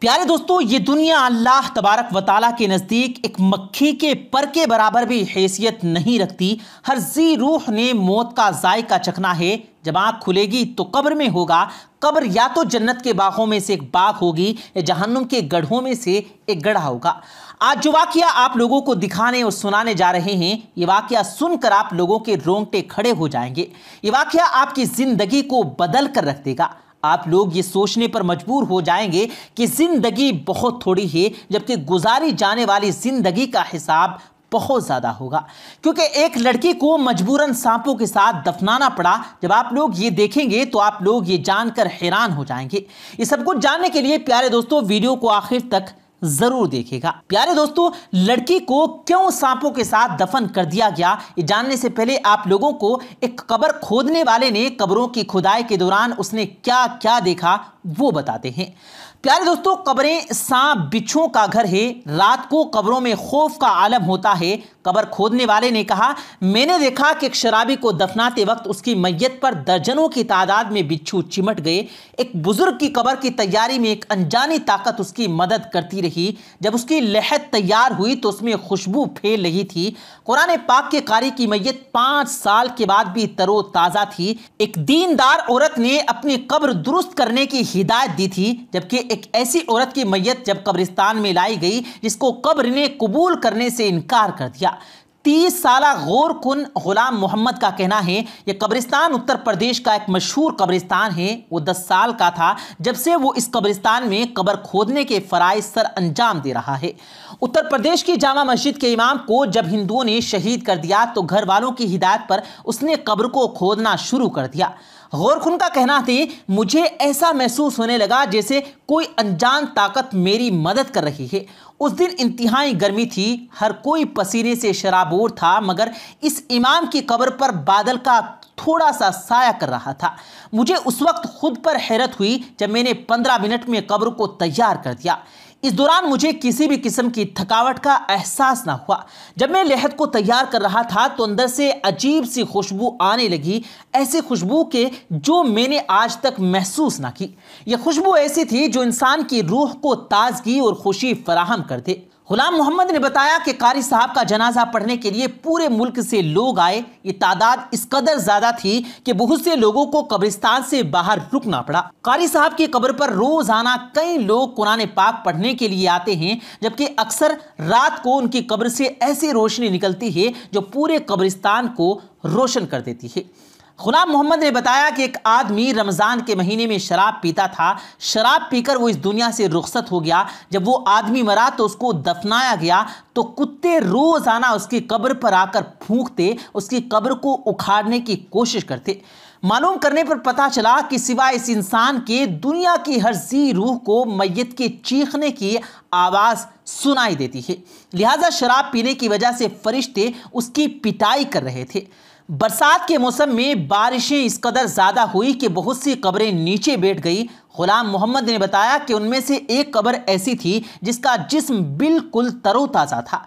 پیارے دوستو یہ دنیا اللہ تبارک و تعالیٰ کے نزدیک ایک مکھی کے پر کے برابر بھی حیثیت نہیں رکھتی ہر زی روح نے موت کا ذائقہ چکھنا ہے جب آنکھ کھلے گی تو قبر میں ہوگا قبر یا تو جنت کے باغوں میں سے ایک باغ ہوگی یا جہنم کے گڑھوں میں سے ایک گڑھا ہوگا آج جو واقعہ آپ لوگوں کو دکھانے اور سنانے جا رہے ہیں یہ واقعہ سن کر آپ لوگوں کے رونگٹے کھڑے ہو جائیں گے یہ واقعہ آپ کی زندگی کو بدل کر رکھ دے گا آپ لوگ یہ سوچنے پر مجبور ہو جائیں گے کہ زندگی بہت تھوڑی ہے جبکہ گزاری جانے والی زندگی کا حساب بہت زیادہ ہوگا کیونکہ ایک لڑکی کو مجبوراً سانپوں کے ساتھ دفنانا پڑا جب آپ لوگ یہ دیکھیں گے تو آپ لوگ یہ جان کر حیران ہو جائیں گے یہ سب کچھ جاننے کے لیے پیارے دوستو ویڈیو کو آخر تک ضرور دیکھے گا پیارے دوستو لڑکی کو کیوں سانپوں کے ساتھ دفن کر دیا گیا یہ جاننے سے پہلے آپ لوگوں کو ایک قبر کھودنے والے نے قبروں کی کھدائی کے دوران اس نے کیا کیا دیکھا وہ بتاتے ہیں پیارے دوستو قبریں سانپ بچھوں کا گھر ہے رات کو قبروں میں خوف کا عالم ہوتا ہے قبر کھودنے والے نے کہا میں نے دیکھا کہ ایک شرابی کو دفناتے وقت اس کی میت پر درجنوں کی تعداد میں بچھو چمٹ گئے ایک بزرگ کی قبر کی تیاری میں ایک انجانی طاقت اس کی مدد کرتی رہی جب اس کی لہت تیار ہوئی تو اس میں خوشبو پھیل رہی تھی قرآن پاک کے قاری کی میت پانچ سال کے بعد بھی ترو تازہ تھی ایک دیندار عورت نے اپنی قبر درست کرنے کی ہدایت دی تھی جبکہ ایک ایسی عورت کی میت جب قبرستان میں لائی گئی جس کو قبر نے قبول کرنے سے انکار کر دیا تیس سالہ غور کن غلام محمد کا کہنا ہے یہ قبرستان اتر پردیش کا ایک مشہور قبرستان ہے وہ دس سال کا تھا جب سے وہ اس قبرستان میں قبر کھودنے کے فرائض سر انجام دے رہا ہے اتر پردیش کی جامع مسجد کے امام کو جب ہندووں نے شہید کر دیا تو گھر والوں کی ہدایت پر اس نے قبر کو کھودنا شروع کر دیا غور خون کا کہنا تھی مجھے ایسا محسوس ہونے لگا جیسے کوئی انجان طاقت میری مدد کر رہی ہے اس دن انتہائی گرمی تھی ہر کوئی پسینے سے شرابور تھا مگر اس امام کی قبر پر بادل کا تھوڑا سا سایہ کر رہا تھا مجھے اس وقت خود پر حیرت ہوئی جب میں نے پندرہ منٹ میں قبر کو تیار کر دیا اس دوران مجھے کسی بھی قسم کی تھکاوٹ کا احساس نہ ہوا جب میں لہت کو تیار کر رہا تھا تو اندر سے عجیب سی خوشبو آنے لگی ایسی خوشبو کے جو میں نے آج تک محسوس نہ کی یہ خوشبو ایسی تھی جو انسان کی روح کو تازگی اور خوشی فراہم کر دے غلام محمد نے بتایا کہ قاری صاحب کا جنازہ پڑھنے کے لیے پورے ملک سے باہر رکنا پڑا قاری صاحب کی قبر پر روزانہ کئی لوگ قرآن پاک پڑھنے کے لیے آتے ہیں جبکہ اکثر رات کو ان کی قبر سے ایسی روشنی نکلتی ہے جو پورے قبرستان کو روشن کر دیتی ہے غلام محمد نے بتایا کہ ایک آدمی رمضان کے مہینے میں شراب پیتا تھا شراب پی کر وہ اس دنیا سے رخصت ہو گیا جب وہ آدمی مرا تو اس کو دفنایا گیا تو کتے روزانہ اس کی قبر پر آ کر پھونکتے اس کی قبر کو اکھاڑنے کی کوشش کرتے معلوم کرنے پر پتا چلا کہ سوائے اس انسان کے دنیا کی ہر زی روح کو میت کے چیخنے کی آواز سنائی دیتی ہے لہٰذا شراب پینے کی وجہ سے فرشتے اس کی پٹائی کر رہے تھے برسات کے موسم میں بارشیں اس قدر زیادہ ہوئی کہ بہت سی قبریں نیچے بیٹھ گئی غلام محمد نے بتایا کہ ان میں سے ایک قبر ایسی تھی جس کا جسم بالکل تر و تازہ تھا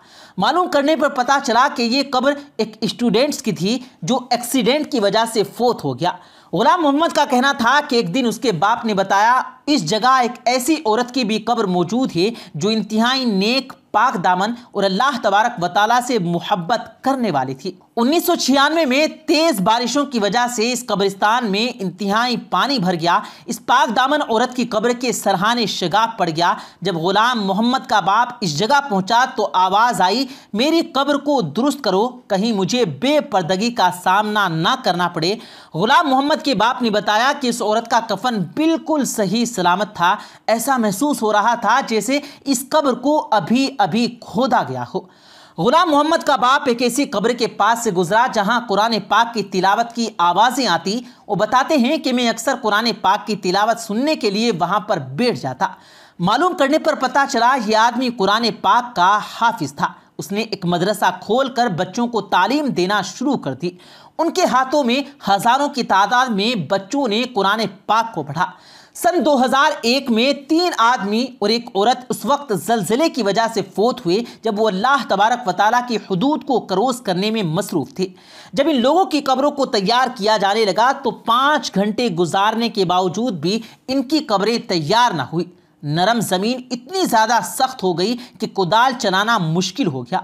معلوم کرنے پر پتہ چلا کہ یہ قبر ایک اسٹوڈنٹس کی تھی جو ایکسیڈنٹ کی وجہ سے فوت ہو گیا غلام محمد کا کہنا تھا کہ ایک دن اس کے باپ نے بتایا اس جگہ ایک ایسی عورت کی بھی قبر موجود ہے جو انتہائی نیک پاک دامن اور اللہ تبارک وطالعہ سے محبت کرنے والی تھی انیس سو چھیانوے میں تیز بارشوں کی وجہ سے اس قبرستان میں انتہائی پانی بھر گیا اس پاک دامن عورت کی قبر کے سرحانے شگاہ پڑ گیا جب غلام محمد کا باپ اس جگہ پہنچا تو آواز آئی میری قبر کو درست کرو کہیں مجھے بے پردگی کا سامنا نہ کرنا پڑے غلام محمد کے باپ نے بتایا کہ اس عورت کا کفن بالکل صحیح سلامت تھا ایسا محسوس ہو رہا تھا جیسے اس قبر کو ابھی ابھی کھودا گیا ہو غلام محمد کا باپ ایک ایسی قبر کے پاس سے گزرا جہاں قرآن پاک کی تلاوت کی آوازیں آتی وہ بتاتے ہیں کہ میں اکثر قرآن پاک کی تلاوت سننے کے لیے وہاں پر بیٹھ جاتا معلوم کرنے پر پتا چلا یہ آدمی قرآن پاک کا حافظ تھا اس نے ایک مدرسہ کھول کر بچوں کو تعلیم دینا شروع کر دی ان کے ہاتھوں میں ہزاروں کی تعداد میں بچوں نے قرآن پاک کو پڑھا سن دو ہزار ایک میں تین آدمی اور ایک عورت اس وقت زلزلے کی وجہ سے فوت ہوئے جب وہ اللہ تبارک و تعالیٰ کی حدود کو کروز کرنے میں مصروف تھے جب ان لوگوں کی قبروں کو تیار کیا جانے لگا تو پانچ گھنٹے گزارنے کے باوجود بھی ان کی قبریں تیار نہ ہوئیں نرم زمین اتنی زیادہ سخت ہو گئی کہ کدال چلانا مشکل ہو گیا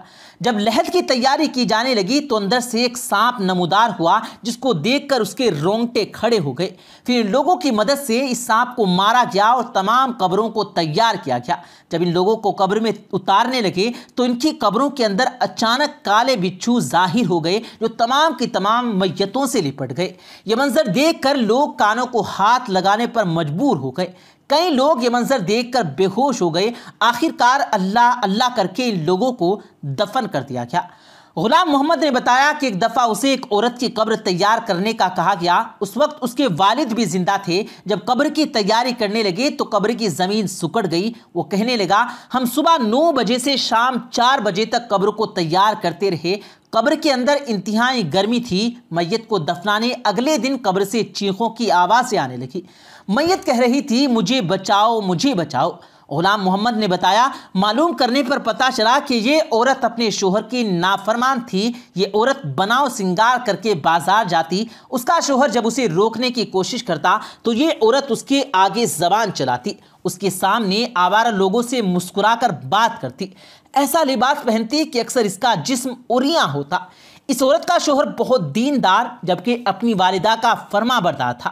جب لہت کی تیاری کی جانے لگی تو اندر سے ایک سانپ نمودار ہوا جس کو دیکھ کر اس کے رونگٹے کھڑے ہو گئے پھر ان لوگوں کی مدد سے اس سانپ کو مارا گیا اور تمام قبروں کو تیار کیا گیا جب ان لوگوں کو قبر میں اتارنے لگے تو ان کی قبروں کے اندر اچانک کالے بچھو ظاہر ہو گئے جو تمام کی تمام میتوں سے لپٹ گئے یہ منظر دیکھ کر لوگ کانوں کو ہاتھ لگانے پر مجبور ہو گئے کئی لوگ یہ منظر دیکھ کر بے ہوش ہو گئے آخر کار اللہ اللہ کر کے ان لوگوں کو دفن کر دیا گیا غلام محمد نے بتایا کہ ایک دفعہ اسے ایک عورت کی قبر تیار کرنے کا کہا گیا اس وقت اس کے والد بھی زندہ تھے جب قبر کی تیاری کرنے لگے تو قبر کی زمین سکڑ گئی وہ کہنے لگا ہم صبح نو بجے سے شام چار بجے تک قبر کو تیار کرتے رہے قبر کے اندر انتہائی گرمی تھی میت کو دفنانے اگلے دن قبر سے چیخوں کی آوازیں آنے لگی میت کہہ رہی تھی مجھے بچاؤ مجھے بچاؤ غلام محمد نے بتایا معلوم کرنے پر پتا چلا کہ یہ عورت اپنے شوہر کی نافرمان تھی یہ عورت بناؤ سنگار کر کے بازار جاتی اس کا شوہر جب اسے روکنے کی کوشش کرتا تو یہ عورت اس کے آگے زبان چلاتی اس کے سامنے آوارہ لوگوں سے مسکرا کر بات کرتی ایسا لباس پہنتی کہ اکثر اس کا جسم اوریاں ہوتا اس عورت کا شوہر بہت دیندار جبکہ اپنی والدہ کا فرما بردار تھا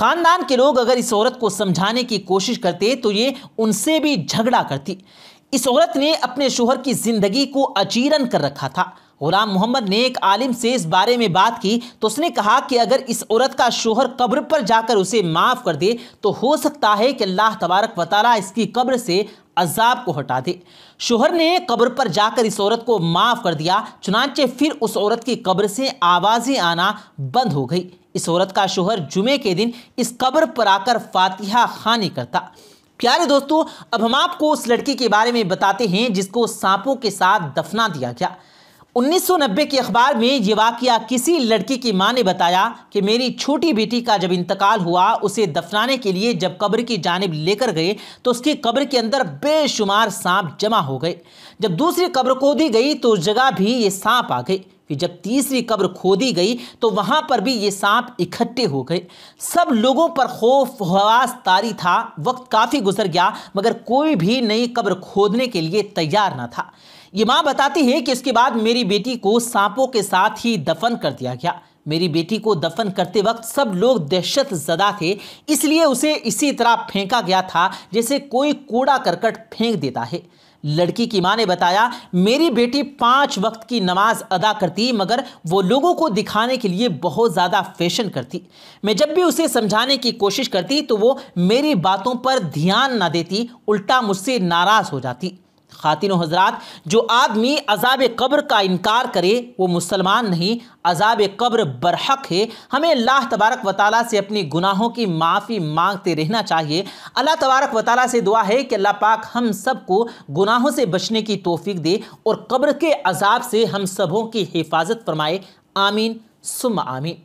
خاندان کے لوگ اگر اس عورت کو سمجھانے کی کوشش کرتے تو یہ ان سے بھی جھگڑا کرتی اس عورت نے اپنے شوہر کی زندگی کو اچیرن کر رکھا تھا غلام محمد نے ایک عالم سے اس بارے میں بات کی تو اس نے کہا کہ اگر اس عورت کا شوہر قبر پر جا کر اسے معاف کر دے تو ہو سکتا ہے کہ اللہ تبارک و تعالی اس کی قبر سے عذاب کو ہٹا دے شوہر نے قبر پر جا کر اس اس عورت عورت کو معاف کر دیا چنانچہ پھر کی قبر سے آوازیں آنا بند ہو گئی اس عورت کا شوہر جمعے کے دن اس قبر پر آ کر فاتحہ خانی کرتا پیارے دوستو اب ہم آپ کو اس لڑکی کے بارے میں بتاتے ہیں جس کو سانپوں کے ساتھ دفنا دیا گیا انیس سو نبے کے اخبار میں یہ واقعہ کسی لڑکی کی ماں نے بتایا کہ میری چھوٹی بیٹی کا جب انتقال ہوا اسے دفنانے کے لیے جب قبر کی جانب لے کر گئے تو اس کی قبر کے اندر بے شمار سانپ جمع ہو گئے جب دوسری قبر دی گئی تو اس جگہ بھی یہ سانپ آ گئے پھر جب تیسری قبر کھودی گئی تو وہاں پر بھی یہ سانپ اکٹھے ہو گئے سب لوگوں پر خوف حواس تاری تھا وقت کافی گزر گیا مگر کوئی بھی نئی قبر کھودنے کے لیے تیار نہ تھا یہ ماں بتاتی ہے کہ اس کے بعد میری بیٹی کو سانپوں کے ساتھ ہی دفن کر دیا گیا میری بیٹی کو دفن کرتے وقت سب لوگ دہشت زدہ تھے اس لیے اسے اسی طرح پھینکا گیا تھا جیسے کوئی کوڑا کرکٹ پھینک دیتا ہے لڑکی کی ماں نے بتایا میری بیٹی پانچ وقت کی نماز ادا کرتی مگر وہ لوگوں کو دکھانے کے لیے بہت زیادہ فیشن کرتی میں جب بھی اسے سمجھانے کی کوشش کرتی تو وہ میری باتوں پر دھیان نہ دیتی الٹا مجھ سے ناراض ہو جاتی خواتین و حضرات جو آدمی عذاب قبر کا انکار کرے وہ مسلمان نہیں عذاب قبر برحق ہے ہمیں اللہ تبارک و تعالیٰ سے اپنی گناہوں کی معافی مانگتے رہنا چاہیے اللہ تبارک و تعالیٰ سے دعا ہے کہ اللہ پاک ہم سب کو گناہوں سے بچنے کی توفیق دے اور قبر کے عذاب سے ہم سبوں کی حفاظت فرمائے آمین سم آمین